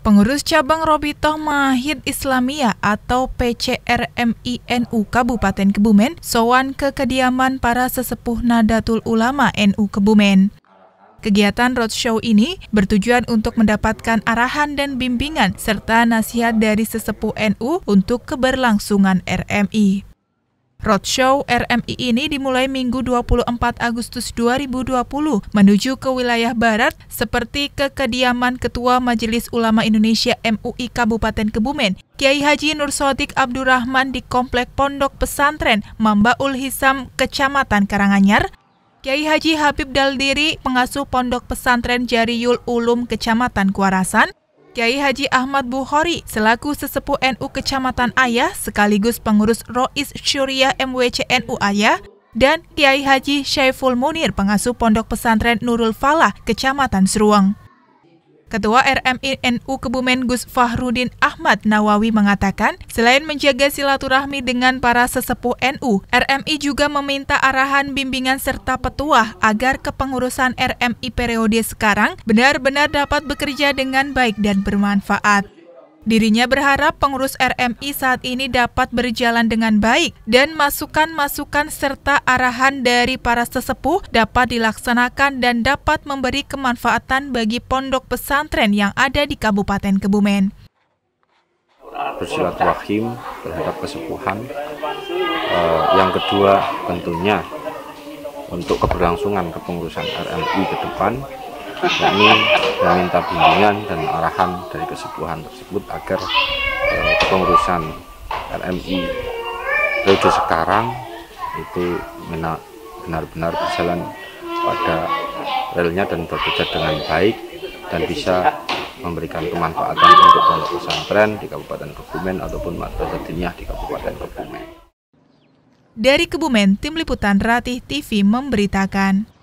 Pengurus cabang Robitoh Mahid Islamia atau PCRMINU Kabupaten Kebumen sowan ke kediaman para sesepuh Nadatul Ulama NU Kebumen. Kegiatan roadshow ini bertujuan untuk mendapatkan arahan dan bimbingan serta nasihat dari sesepuh NU untuk keberlangsungan RMI. Roadshow RMI ini dimulai Minggu 24 Agustus 2020 menuju ke wilayah barat seperti ke kediaman Ketua Majelis Ulama Indonesia MUI Kabupaten Kebumen, Kiai Haji Nur Sodik Abdurrahman di Komplek Pondok Pesantren Mambaul Hisam, Kecamatan Karanganyar, Kiai Haji Habib Daldiri, pengasuh Pondok Pesantren Jariul Ulum, Kecamatan Kuarasan, Kiai Haji Ahmad Bukhari selaku sesepuh NU Kecamatan Ayah sekaligus pengurus Rois MWC MWCNU Ayah dan Kiai Haji Syaiful Munir pengasuh Pondok Pesantren Nurul Falah Kecamatan Seruang. Ketua RMINU Kebumen Gus Fahrudin Ahmad Nawawi mengatakan, selain menjaga silaturahmi dengan para sesepuh NU, RMI juga meminta arahan bimbingan serta petuah agar kepengurusan RMI periode sekarang benar-benar dapat bekerja dengan baik dan bermanfaat. Dirinya berharap pengurus RMI saat ini dapat berjalan dengan baik dan masukan-masukan serta arahan dari para sesepuh dapat dilaksanakan dan dapat memberi kemanfaatan bagi pondok pesantren yang ada di Kabupaten Kebumen. Bersilaturahim terhadap kesepuhan. Eh, yang kedua tentunya untuk keberlangsungan kepengurusan RMI ke depan yakni meminta bimbingan dan arahan dari kesepuhan tersebut agar eh, pengurusan RMI periode sekarang itu benar-benar berjalan pada relnya dan bekerja dengan baik dan bisa memberikan kemanfaatan untuk pondok pesantren di Kabupaten Kebumen ataupun madrasah diniyah di Kabupaten Kebumen. Dari Kebumen, tim liputan Ratih TV memberitakan.